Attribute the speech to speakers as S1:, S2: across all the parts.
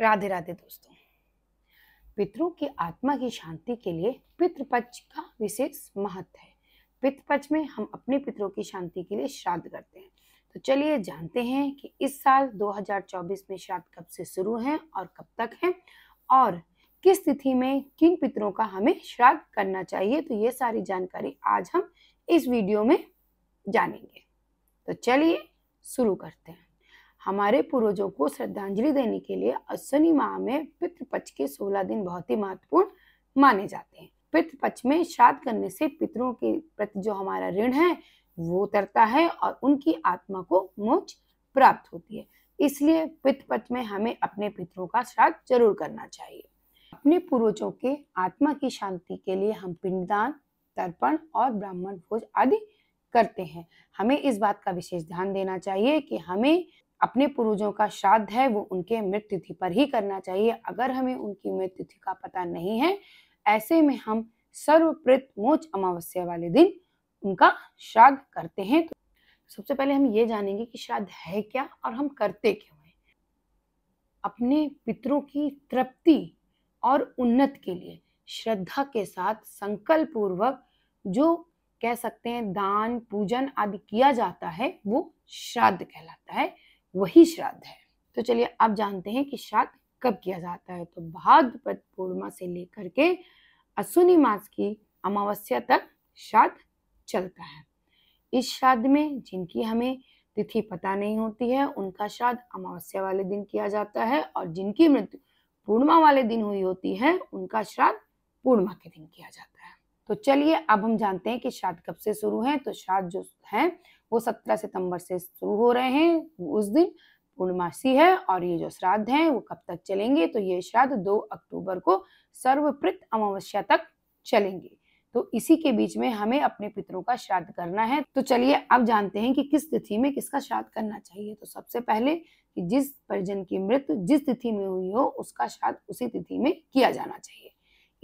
S1: राधे राधे दोस्तों पितरों की आत्मा की शांति के लिए पितृपक्ष का विशेष महत्व है पितृपक्ष में हम अपने पितरों की शांति के लिए श्राद्ध करते हैं तो चलिए जानते हैं कि इस साल 2024 में श्राद्ध कब से शुरू है और कब तक है और किस तिथि में किन पितरों का हमें श्राद्ध करना चाहिए तो ये सारी जानकारी आज हम इस वीडियो में जानेंगे तो चलिए शुरू करते हैं हमारे पूर्वजों को श्रद्धांजलि देने के लिए अश्वनी माह में पितृपक्ष के 16 दिन बहुत ही महत्वपूर्ण माने जाते हैं पितृपक्ष में श्राद्ध करने से पितरों के प्रति जो हमारा ऋण है वो उतरता है और उनकी आत्मा को मोक्ष प्राप्त होती है इसलिए पितृपक्ष में हमें अपने पितरों का श्राद्ध जरूर करना चाहिए अपने पूर्वजों के आत्मा की शांति के लिए हम पिंडदान तर्पण और ब्राह्मण भोज आदि करते हैं हमें इस बात का विशेष ध्यान देना चाहिए कि हमें अपने पूर्वजों का श्राद्ध है वो उनके मृत तिथि पर ही करना चाहिए अगर हमें उनकी मृत तिथि का पता नहीं है ऐसे में हम सर्वप्रित मोच अमावस्या वाले दिन उनका श्राद्ध करते हैं तो सबसे पहले हम ये जानेंगे कि श्राद्ध है क्या और हम करते क्यों हैं अपने पितरों की तृप्ति और उन्नत के लिए श्रद्धा के साथ संकल्प पूर्वक जो कह सकते हैं दान पूजन आदि किया जाता है वो श्राद्ध कहलाता है वही श्राद्ध है तो चलिए अब जानते हैं कि श्राद्ध कब किया जाता है तो भाद्रपद पूर्णिमा से लेकर के अश्विनी मास की अमावस्या तक श्राद्ध चलता है इस श्राद्ध में जिनकी हमें तिथि पता नहीं होती है उनका श्राद्ध अमावस्या वाले दिन किया जाता है और जिनकी मृत्यु पूर्णिमा वाले दिन हुई होती है उनका श्राद्ध पूर्णिमा के दिन किया जाता है तो चलिए अब हम जानते हैं कि श्राद्ध कब से शुरू है तो श्राद्ध जो है वो सत्रह सितंबर से शुरू हो रहे हैं उस दिन पूर्णमासी है और ये जो श्राद्ध है वो कब तक चलेंगे तो ये श्राद्ध दो अक्टूबर को सर्वप्रित अमावस्या तक चलेंगे तो इसी के बीच में हमें अपने पितरों का श्राद्ध करना है तो चलिए अब जानते हैं कि किस तिथि में किसका श्राद्ध करना चाहिए तो सबसे पहले कि जिस परिजन की मृत्यु जिस तिथि में हुई हो उसका श्राद्ध उसी तिथि में किया जाना चाहिए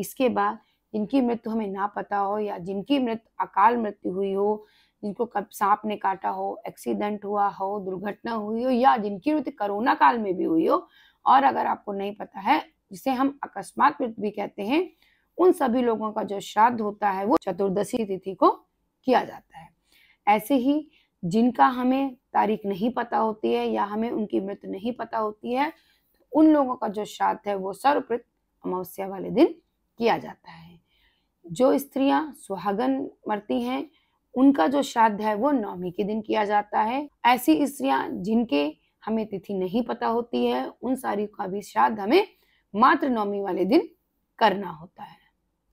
S1: इसके बाद जिनकी मृत्यु हमें ना पता हो या जिनकी मृत्यु अकाल मृत्यु हुई हो जिनको कब सांप ने काटा हो एक्सीडेंट हुआ हो दुर्घटना हुई हो या जिनकी मृत्यु कोरोना काल में भी हुई हो और अगर आपको नहीं पता है जिसे हम अकस्मात मृत्यु भी कहते हैं उन सभी लोगों का जो श्राद्ध होता है वो चतुर्दशी तिथि को किया जाता है ऐसे ही जिनका हमें तारीख नहीं पता होती है या हमें उनकी मृत्यु नहीं पता होती है तो उन लोगों का जो श्राद्ध है वो सर्वप्रत अमावस्या वाले दिन किया जाता है जो स्त्रियां सुहागन मरती हैं उनका जो श्राद्ध है वो नौमी के दिन किया जाता है ऐसी स्त्रियां जिनके हमें तिथि नहीं पता होती है उन सारी का भी श्राद्ध हमें मात्र नौमी वाले दिन करना होता है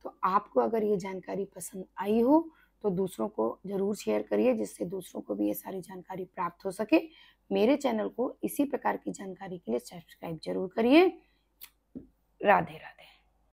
S1: तो आपको अगर ये जानकारी पसंद आई हो तो दूसरों को जरूर शेयर करिए जिससे दूसरों को भी ये सारी जानकारी प्राप्त हो सके मेरे चैनल को इसी प्रकार की जानकारी के लिए सब्सक्राइब जरूर करिए राधे राधे